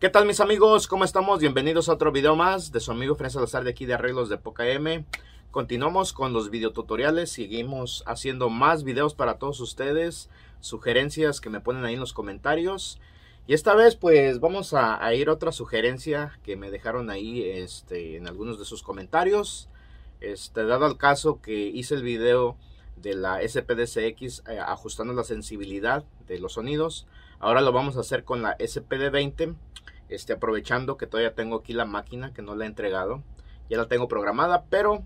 ¿Qué tal mis amigos? ¿Cómo estamos? Bienvenidos a otro video más de su amigo Fren Salazar de aquí de Arreglos de Poca M. Continuamos con los videotutoriales, seguimos haciendo más videos para todos ustedes, sugerencias que me ponen ahí en los comentarios. Y esta vez pues vamos a, ir a otra sugerencia que me dejaron ahí este, en algunos de sus comentarios. Este, dado el caso que hice el video de la SPD-CX eh, ajustando la sensibilidad de los sonidos, ahora lo vamos a hacer con la SPD20 este, aprovechando que todavía tengo aquí la máquina que no la he entregado. Ya la tengo programada, pero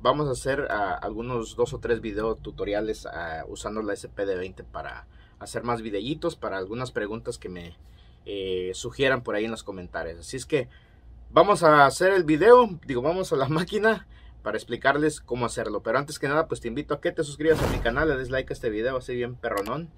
vamos a hacer ah, algunos dos o tres video tutoriales ah, usando la SPD20 para hacer más videitos, para algunas preguntas que me eh, sugieran por ahí en los comentarios. Así es que vamos a hacer el video, digo, vamos a la máquina para explicarles cómo hacerlo. Pero antes que nada, pues te invito a que te suscribas a mi canal, le des like a este video, así bien perronón.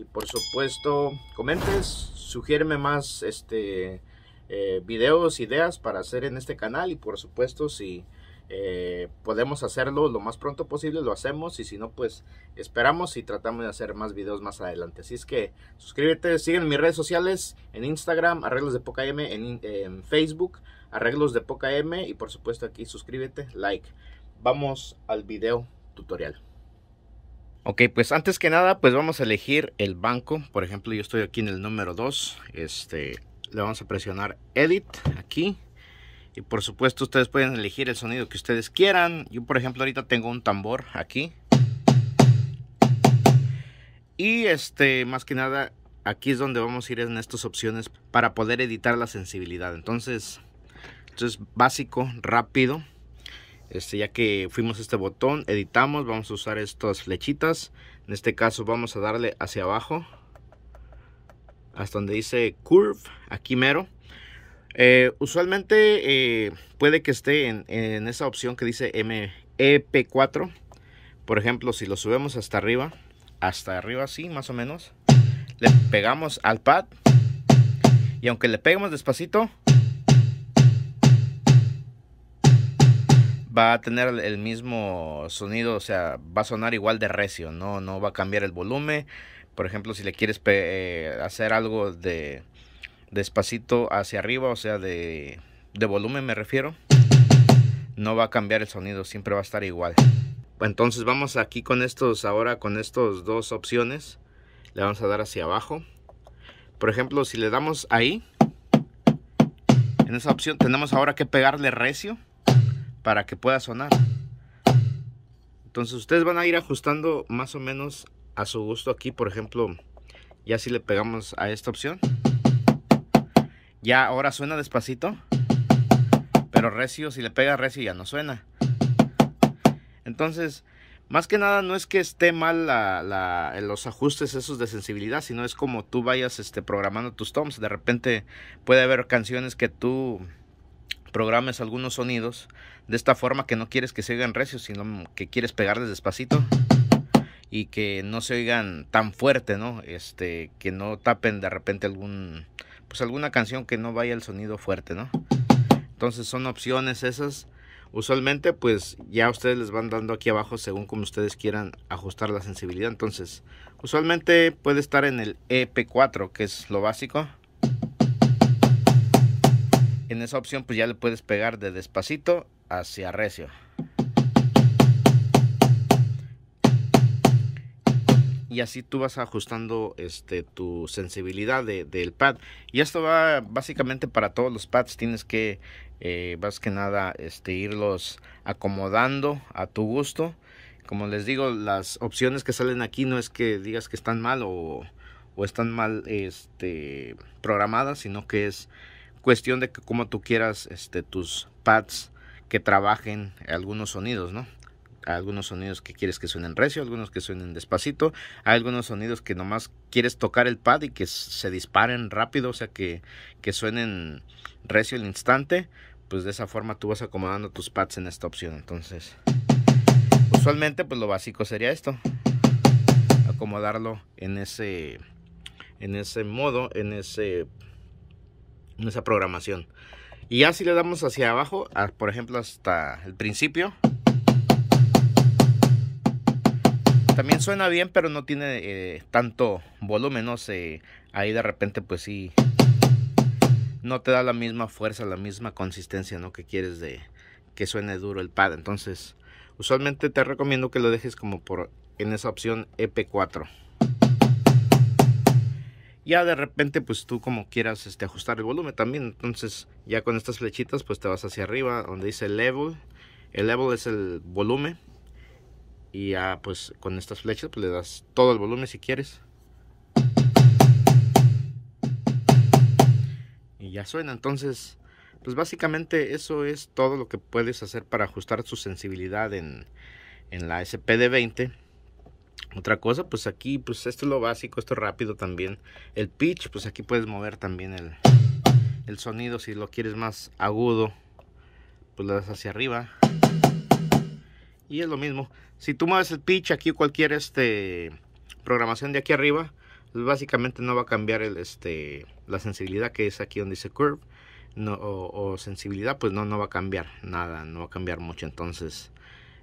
Y por supuesto, comentes, sugiéreme más este, eh, videos, ideas para hacer en este canal. Y por supuesto, si eh, podemos hacerlo lo más pronto posible, lo hacemos. Y si no, pues esperamos y tratamos de hacer más videos más adelante. Así es que suscríbete, siguen mis redes sociales en Instagram, Arreglos de Poca M, en, en Facebook, Arreglos de Poca M. Y por supuesto, aquí suscríbete, like. Vamos al video tutorial. Ok, pues antes que nada, pues vamos a elegir el banco. Por ejemplo, yo estoy aquí en el número 2. Este, le vamos a presionar Edit aquí. Y por supuesto, ustedes pueden elegir el sonido que ustedes quieran. Yo, por ejemplo, ahorita tengo un tambor aquí. Y este, más que nada, aquí es donde vamos a ir en estas opciones para poder editar la sensibilidad. Entonces, esto es básico, rápido. Este, ya que fuimos a este botón, editamos, vamos a usar estas flechitas. En este caso vamos a darle hacia abajo, hasta donde dice Curve, aquí mero. Eh, usualmente eh, puede que esté en, en, esa opción que dice MEP4. Por ejemplo, si lo subimos hasta arriba, hasta arriba así más o menos, le pegamos al pad y aunque le peguemos despacito, va a tener el mismo sonido, o sea, va a sonar igual de recio, no, no va a cambiar el volumen. Por ejemplo, si le quieres eh, hacer algo de despacito hacia arriba, o sea, de, de volumen me refiero, no va a cambiar el sonido, siempre va a estar igual. Entonces vamos aquí con estos, ahora con estos dos opciones, le vamos a dar hacia abajo. Por ejemplo, si le damos ahí, en esa opción tenemos ahora que pegarle recio para que pueda sonar. Entonces ustedes van a ir ajustando más o menos a su gusto aquí, por ejemplo, ya si le pegamos a esta opción. Ya ahora suena despacito, pero recio, si le pega recio ya no suena. Entonces, más que nada no es que esté mal los ajustes esos de sensibilidad, sino es como tú vayas este, programando tus toms. De repente puede haber canciones que tú programes algunos sonidos de esta forma que no quieres que se oigan recios, sino que quieres pegarles despacito y que no se oigan tan fuerte, ¿no? Este, que no tapen de repente algún pues alguna canción que no vaya el sonido fuerte, ¿no? Entonces son opciones esas. Usualmente pues ya ustedes les van dando aquí abajo según como ustedes quieran ajustar la sensibilidad. Entonces usualmente puede estar en el EP4 que es lo básico. En esa opción pues ya le puedes pegar de despacito hacia recio. y así tú vas ajustando este, tu sensibilidad del pad. Y esto va básicamente para todos los pads, tienes que eh, más que nada este, irlos acomodando a tu gusto. Como les digo, las opciones que salen aquí no es que digas que están mal o, están mal este, programadas, sino que es cuestión de que como tú quieras este, tus pads que trabajen algunos sonidos, ¿no? algunos sonidos que quieres que suenen recio, algunos que suenen despacito, hay algunos sonidos que nomás quieres tocar el pad y que se disparen rápido, o sea que, suenen recio el instante, pues de esa forma tú vas acomodando tus pads en esta opción. Entonces, usualmente pues lo básico sería esto, acomodarlo en ese, en ese modo, en ese esa programación. Y ya si le damos hacia abajo, ah, por ejemplo hasta el principio, también suena bien, pero no tiene eh, tanto volumen, no sé, ahí de repente pues sí, no te da la misma fuerza, la misma consistencia, ¿no? Que quieres de que suene duro el pad, entonces usualmente te recomiendo que lo dejes como por en esa opción EP4. Ya de repente, pues tú como quieras este, ajustar el volumen también. Entonces, ya con estas flechitas, pues te vas hacia arriba, donde dice level. El level es el volumen. Y ya, pues con estas flechas, pues le das todo el volumen si quieres. Y ya suena. Entonces, pues básicamente eso es todo lo que puedes hacer para ajustar su sensibilidad en, en la SPD20. Otra cosa, pues aquí, pues esto es lo básico, esto es rápido también. El pitch, pues aquí puedes mover también el, sonido. Si lo quieres más agudo, pues lo das hacia arriba. Y es lo mismo. Si tú mueves el pitch aquí, cualquier este, programación de aquí arriba, pues básicamente no va a cambiar el, este, la sensibilidad que es aquí donde dice curve. No, o sensibilidad, pues no, no va a cambiar nada, no va a cambiar mucho. Entonces,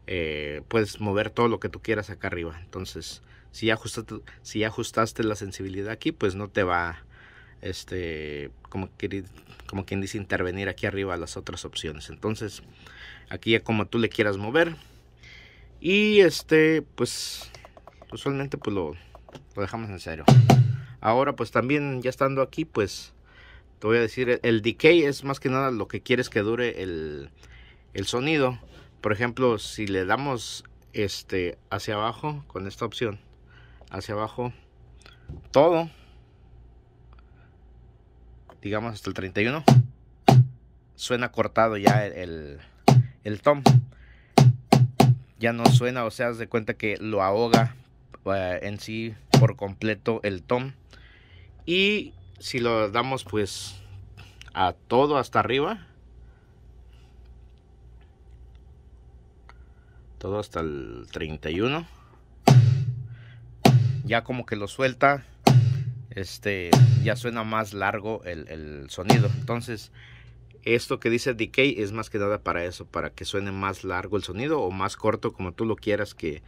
eh, puedes mover todo lo que tú quieras acá arriba. Entonces, si ya ajustaste, si ajustaste la sensibilidad aquí, pues no te va, este, como, como quien dice, intervenir aquí arriba las otras opciones. Entonces, aquí ya como tú le quieras mover. Y este, pues, usualmente pues lo, lo dejamos en serio Ahora, pues también ya estando aquí, pues te voy a decir, el decay es más que nada lo que quieres que dure el, el sonido. Por ejemplo, si le damos este hacia abajo con esta opción, hacia abajo todo, digamos hasta el 31, suena cortado ya el, tom. Ya no suena, o sea, de cuenta que lo ahoga eh, en sí por completo el tom. Y si lo damos pues a todo hasta arriba, todo hasta el 31 ya como que lo suelta este ya suena más largo el, sonido entonces esto que dice decay es más que nada para eso para que suene más largo el sonido o más corto como tú lo quieras que,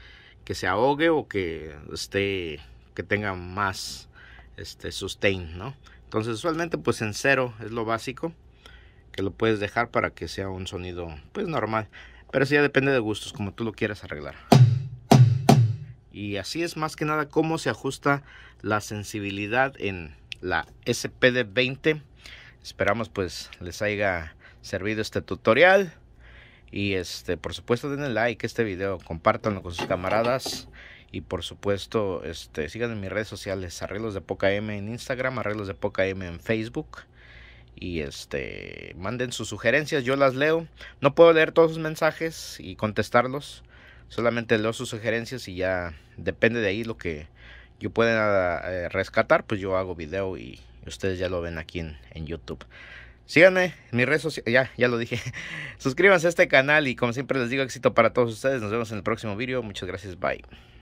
que se ahogue o que esté que tenga más este sustain no entonces usualmente pues en cero es lo básico que lo puedes dejar para que sea un sonido pues normal pero eso ya depende de gustos, como tú lo quieras arreglar. Y así es más que nada cómo se ajusta la sensibilidad en la SPD20. Esperamos pues les haya servido este tutorial. Y este, por supuesto denle like a este video, compártanlo con sus camaradas. Y por supuesto, este, sigan en mis redes sociales, Arreglos de Poca M en Instagram, Arreglos de Poca M en Facebook y este manden sus sugerencias, yo las leo. No puedo leer todos sus mensajes y contestarlos, solamente leo sus sugerencias y ya depende de ahí lo que yo pueda eh, rescatar, pues yo hago video y ustedes ya lo ven aquí en, en YouTube. Síganme en mis redes sociales, ya, ya lo dije. Suscríbanse a este canal y como siempre les digo éxito para todos ustedes. Nos vemos en el próximo video. Muchas gracias, bye.